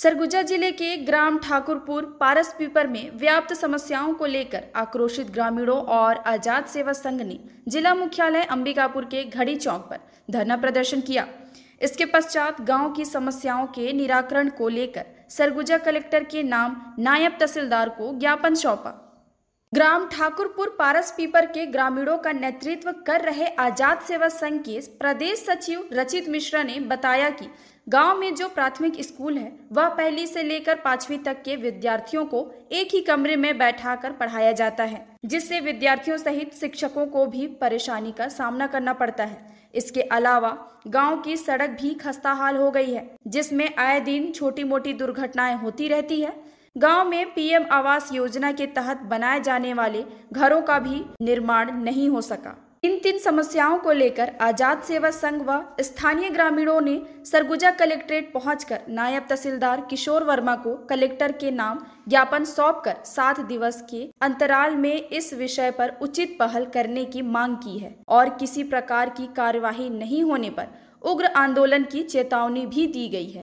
सरगुजा जिले के ग्राम ठाकुरपुर पारस पीपर में व्याप्त समस्याओं को लेकर आक्रोशित ग्रामीणों और आजाद सेवा संघ ने जिला मुख्यालय अंबिकापुर के घड़ी चौक पर धरना प्रदर्शन किया इसके पश्चात गांव की समस्याओं के निराकरण को लेकर सरगुजा कलेक्टर के नाम नायब तहसीलदार को ज्ञापन सौंपा ग्राम ठाकुरपुर पारस पीपर के ग्रामीणों का नेतृत्व कर रहे आजाद सेवा संघ के प्रदेश सचिव रचित मिश्रा ने बताया कि गांव में जो प्राथमिक स्कूल है वह पहली से लेकर पांचवी तक के विद्यार्थियों को एक ही कमरे में बैठाकर पढ़ाया जाता है जिससे विद्यार्थियों सहित शिक्षकों को भी परेशानी का सामना करना पड़ता है इसके अलावा गांव की सड़क भी खस्ता हाल हो गई है जिसमें आए दिन छोटी मोटी दुर्घटनाएं होती रहती है गांव में पीएम आवास योजना के तहत बनाए जाने वाले घरों का भी निर्माण नहीं हो सका इन तीन समस्याओं को लेकर आजाद सेवा संघ व स्थानीय ग्रामीणों ने सरगुजा कलेक्ट्रेट पहुंचकर नायब तहसीलदार किशोर वर्मा को कलेक्टर के नाम ज्ञापन सौंप कर सात दिवस के अंतराल में इस विषय पर उचित पहल करने की मांग की है और किसी प्रकार की कार्यवाही नहीं होने पर उग्र आंदोलन की चेतावनी भी दी गई है